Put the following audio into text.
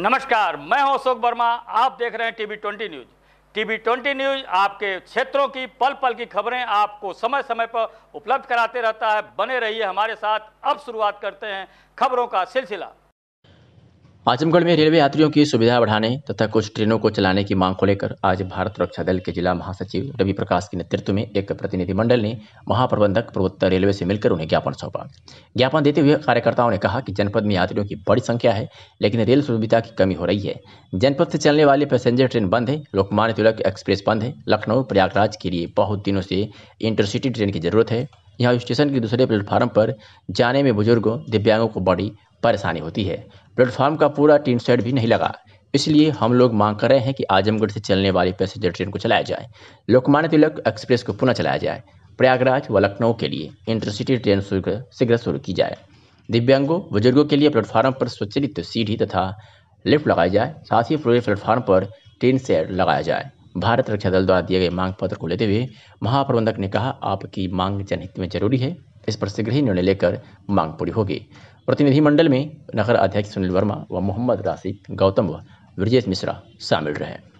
नमस्कार मैं हूं अशोक वर्मा आप देख रहे हैं TV twenty news TV twenty news आपके क्षेत्रों की पल पल की खबरें आपको समय समय पर उपलब्ध कराते रहता है बने रहिए हमारे साथ अब शुरुआत करते हैं खबरों का सिलसिला आजमगढ़ में रेलवे यात्रियों की सुविधा बढ़ाने तथा कुछ ट्रेनों को चलाने की मांग को लेकर आज भारत सुरक्षा दल के जिला महासचिव रवि प्रकाश के नेतृत्व में एक प्रतिनिधिमंडल ने महाप्रबंधक पूर्वोत्तर रेलवे से मिलकर उन्हें ज्ञापन सौंपा ज्ञापन देते हुए कार्यकर्ताओं ने कहा कि जनपद में यात्रियों की बड़ी संख्या है लेकिन रेल सुविधा की कमी हो रही है जनपद से चलने वाली पैसेंजर ट्रेन बंद है लोकमान्य तिलक एक्सप्रेस बंद है लखनऊ प्रयागराज के लिए बहुत दिनों से इंटरसिटी ट्रेन की जरूरत है यहाँ स्टेशन के दूसरे प्लेटफार्म पर जाने में बुजुर्गों दिव्यांगों को बड़ी परेशानी होती है प्लेटफार्म का पूरा टीन सेट भी नहीं लगा इसलिए हम लोग मांग कर रहे हैं कि आजमगढ़ से चलने वाली पैसेंजर ट्रेन को चलाया जाए लोकमान्य तिलक एक्सप्रेस को पुनः चलाया जाए प्रयागराज व लखनऊ के लिए इंटरसिटी ट्रेन शीघ्र शुरू की जाए दिव्यांगों बुजुर्गों के लिए प्लेटफार्म पर स्वचलित सीढ़ी तथा लिफ्ट लगाई जाए साथ ही पूरे प्लेटफार्म पर ट्रेन सेट लगाया जाए भारत रक्षा दल द्वारा दिए गए मांग पत्र को लेते हुए महाप्रबंधक ने कहा आपकी मांग जनहित में जरूरी है इस पर शीघ्र ही निर्णय लेकर मांग पूरी होगी प्रतिनिधिमंडल में नगर अध्यक्ष सुनील वर्मा व मोहम्मद राशिद गौतम व ब्रजेश मिश्रा शामिल रहे